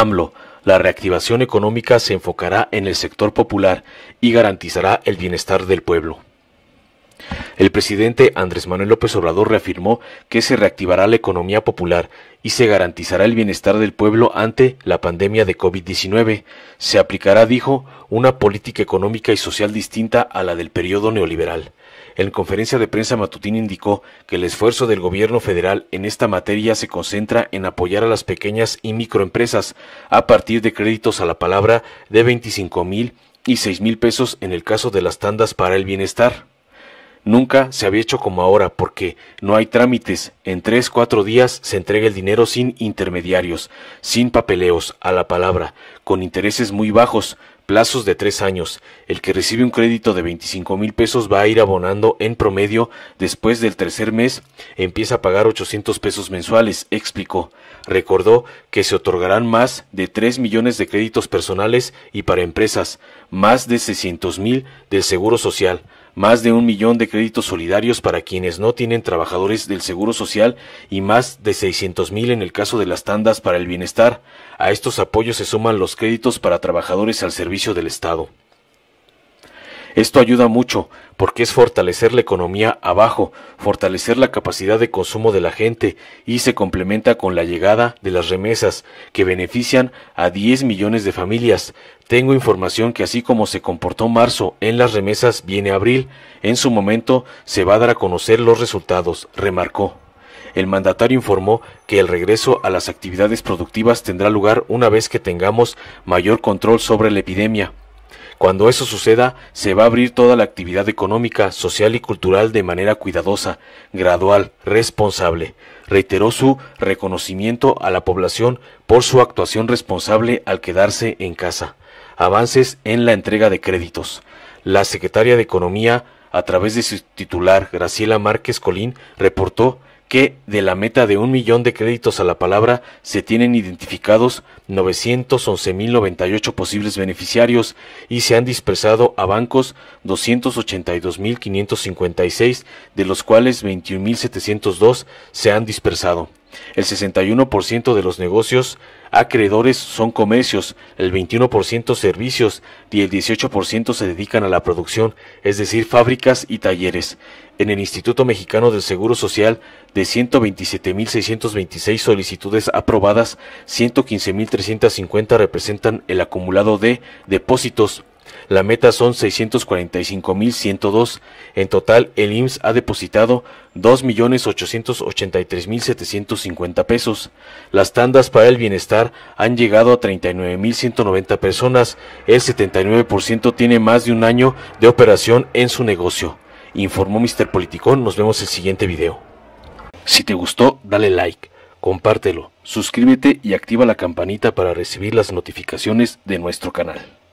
AMLO, la reactivación económica se enfocará en el sector popular y garantizará el bienestar del pueblo. El presidente Andrés Manuel López Obrador reafirmó que se reactivará la economía popular y se garantizará el bienestar del pueblo ante la pandemia de COVID-19. Se aplicará, dijo, una política económica y social distinta a la del periodo neoliberal. En conferencia de prensa matutina indicó que el esfuerzo del gobierno federal en esta materia se concentra en apoyar a las pequeñas y microempresas a partir de créditos a la palabra de veinticinco mil y 6 mil pesos en el caso de las tandas para el bienestar. Nunca se había hecho como ahora porque no hay trámites. En tres, cuatro días se entrega el dinero sin intermediarios, sin papeleos, a la palabra, con intereses muy bajos, plazos de tres años. El que recibe un crédito de veinticinco mil pesos va a ir abonando en promedio después del tercer mes, empieza a pagar ochocientos pesos mensuales, explicó. Recordó que se otorgarán más de tres millones de créditos personales y para empresas, más de seiscientos mil del Seguro Social más de un millón de créditos solidarios para quienes no tienen trabajadores del Seguro Social y más de 600 mil en el caso de las tandas para el bienestar. A estos apoyos se suman los créditos para trabajadores al servicio del Estado. Esto ayuda mucho, porque es fortalecer la economía abajo, fortalecer la capacidad de consumo de la gente y se complementa con la llegada de las remesas, que benefician a 10 millones de familias. Tengo información que así como se comportó marzo en las remesas, viene abril. En su momento se va a dar a conocer los resultados, remarcó el mandatario informó que el regreso a las actividades productivas tendrá lugar una vez que tengamos mayor control sobre la epidemia. Cuando eso suceda, se va a abrir toda la actividad económica, social y cultural de manera cuidadosa, gradual, responsable. Reiteró su reconocimiento a la población por su actuación responsable al quedarse en casa. Avances en la entrega de créditos. La secretaria de Economía, a través de su titular, Graciela Márquez Colín, reportó que de la meta de un millón de créditos a la palabra se tienen identificados 911.098 posibles beneficiarios y se han dispersado a bancos 282.556, de los cuales 21.702 se han dispersado. El 61% de los negocios acreedores son comercios, el 21% servicios y el 18% se dedican a la producción, es decir, fábricas y talleres. En el Instituto Mexicano del Seguro Social, de 127.626 solicitudes aprobadas, 115.350 representan el acumulado de depósitos la meta son 645.102. En total, el IMSS ha depositado 2.883.750 pesos. Las tandas para el bienestar han llegado a 39.190 personas. El 79% tiene más de un año de operación en su negocio. Informó Mr. Politicón. Nos vemos el siguiente video. Si te gustó, dale like, compártelo, suscríbete y activa la campanita para recibir las notificaciones de nuestro canal.